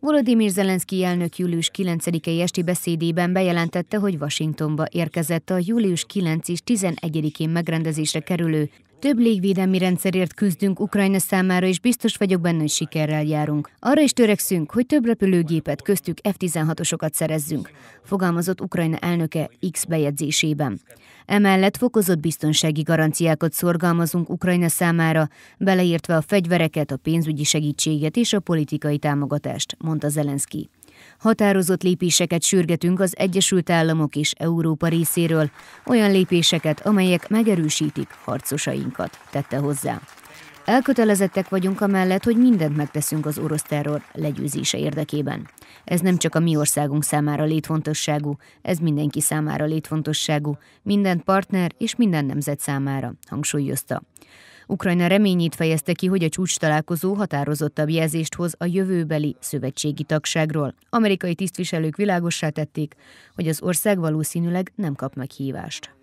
Volodymyr Zelenszky elnök július 9-i esti beszédében bejelentette, hogy Washingtonba érkezett a július 9 és 11-én megrendezésre kerülő több légvédelmi rendszerért küzdünk Ukrajna számára, és biztos vagyok benne, hogy sikerrel járunk. Arra is törekszünk, hogy több repülőgépet, köztük F-16-osokat szerezzünk, fogalmazott Ukrajna elnöke X bejegyzésében. Emellett fokozott biztonsági garanciákat szorgalmazunk Ukrajna számára, beleértve a fegyvereket, a pénzügyi segítséget és a politikai támogatást, mondta Zelenszky. Határozott lépéseket sürgetünk az Egyesült Államok és Európa részéről, olyan lépéseket, amelyek megerősítik harcosainkat, tette hozzá. Elkötelezettek vagyunk amellett, hogy mindent megteszünk az orosz terror legyőzése érdekében. Ez nem csak a mi országunk számára létfontosságú, ez mindenki számára létfontosságú, minden partner és minden nemzet számára, hangsúlyozta. Ukrajna reményét fejezte ki, hogy a csúcs találkozó határozottabb jelzést hoz a jövőbeli szövetségi tagságról. Amerikai tisztviselők világossá tették, hogy az ország valószínűleg nem kap meghívást.